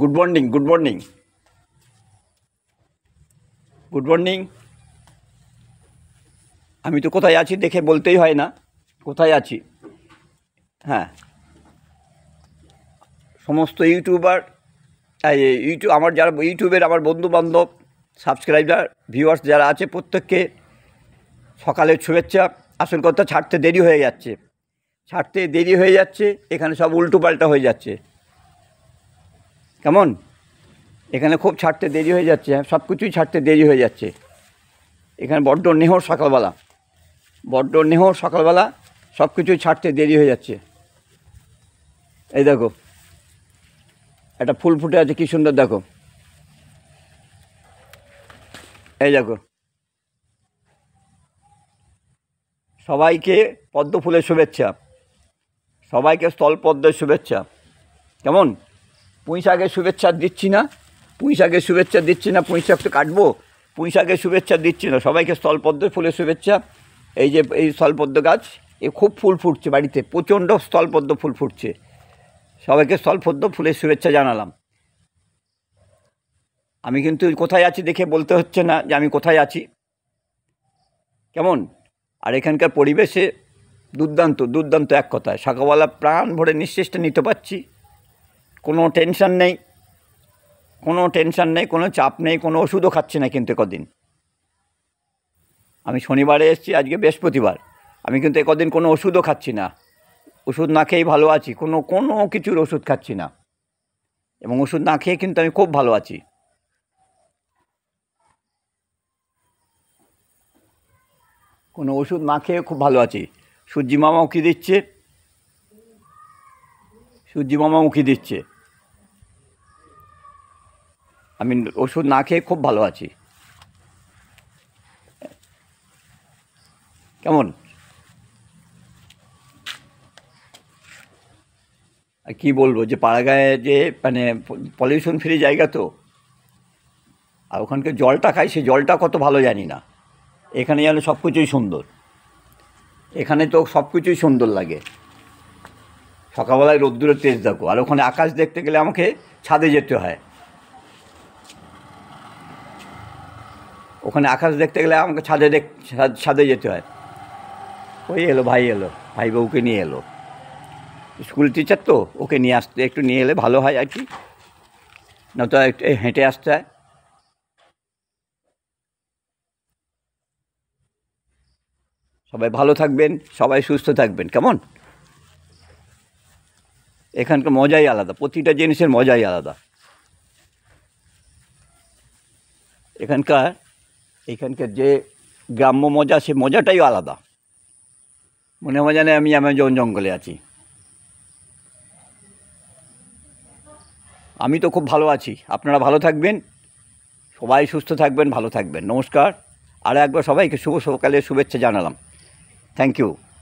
good morning good morning good morning আমি তো কোথায় আছি দেখে বলতেই হয় না কোথায় আছি হ্যাঁ সমস্ত ইউটিউবার ইউটিউব আমার যারা ইউটিউবের আমার বন্ধুবান্ধব সাবস্ক্রাইবার ভিউয়ার্স যারা আছে প্রত্যেককে সকালের শুভেচ্ছা আসল কথা ছাড়তে দেরি হয়ে যাচ্ছে ছাড়তে দেরি হয়ে যাচ্ছে এখানে সব উল্টোপাল্টা হয়ে যাচ্ছে কেমন এখানে খুব ছাড়তে দেরি হয়ে যাচ্ছে সব কিছুই ছাড়তে দেরি হয়ে যাচ্ছে এখানে বড্ড নেহর সকালবেলা বড্ড নেহর সকালবেলা সব কিছুই ছাড়তে দেরি হয়ে যাচ্ছে এই দেখো একটা ফুল ফুটে আছে কী সুন্দর দেখো এই দেখো সবাইকে পদ্ম ফুলের শুভেচ্ছা সবাইকে স্থল পদ্মের শুভেচ্ছা কেমন পুঁই শাকের শুভেচ্ছা দিচ্ছি না পুঁই শাকের শুভেচ্ছা দিচ্ছি না পুঁই শাক তো কাটবো পুঁই শাকের শুভেচ্ছা দিচ্ছি না সবাইকে স্থলপদ্ম ফুলের শুভেচ্ছা এই যে এই স্থলপদ্ম গাছ এ খুব ফুল ফুটছে বাড়িতে প্রচণ্ড স্থলপদ্ম ফুল ফুটছে সবাইকে স্থলপদ্ম ফুলের শুভেচ্ছা জানালাম আমি কিন্তু কোথায় আছি দেখে বলতে হচ্ছে না যে আমি কোথায় আছি কেমন আর এখানকার পরিবেশে দুর্দান্ত দুর্দান্ত এক কথায় শাকাওয়ালা প্রাণ ভরে নিঃশ্বাসটা নিতে পারছি কোনো টেনশন নেই কোনো টেনশন নেই কোনো চাপ নেই কোনো ওষুধও খাচ্ছি না কিন্তু কদিন আমি শনিবারে এসেছি আজকে বৃহস্পতিবার আমি কিন্তু একদিন কোনো ওষুধও খাচ্ছি না ওষুধ না খেয়েই ভালো আছি কোনো কোনো কিছুর ওষুধ খাচ্ছি না এবং ওষুধ না খেয়ে কিন্তু আমি খুব ভালো আছি কোনো ওষুধ না খেয়ে খুব ভালো আছি সূর্যি মামাও কী দিচ্ছে সূর্যি মামা কী দিচ্ছে আমি ওষুধ না খেয়ে খুব ভালো আছি কেমন আর কী বলবো যে পাড়াগাঁয়ে যে মানে পলিউশন ফ্রি জায়গা তো আর ওখানকে জলটা খাই সে জলটা কত ভালো জানি না এখানে যেন সব কিছুই সুন্দর এখানে তো সব কিছুই সুন্দর লাগে সকালবেলায় রোদ্দুরের তেজ দেখো আর ওখানে আকাশ দেখতে গেলে আমাকে ছাদে যেতে হয় ওখানে আকাশ দেখতে গেলে আমাকে ছাদে দেখ ছাদে যেতে হয় ওই এলো ভাই এলো ভাই বউকে নিয়ে এলো স্কুল টিচার তো ওকে নিয়ে আসতে একটু নিয়ে এলে ভালো হয় আর কি নয়তো একটু হেঁটে আসতে হয় সবাই ভালো থাকবেন সবাই সুস্থ থাকবেন কেমন এখানকার মজাই আলাদা প্রতিটা জিনিসের মজাই আলাদা এখানকার এখানকার যে গ্রাম্য মজা সে মজাটাই আলাদা মনে হয় জানে আমি আমাজন জঙ্গলে আছি আমি তো খুব ভালো আছি আপনারা ভালো থাকবেন সবাই সুস্থ থাকবেন ভালো থাকবেন নমস্কার আর একবার সবাইকে শুভ সকালে শুভেচ্ছা জানালাম থ্যাংক ইউ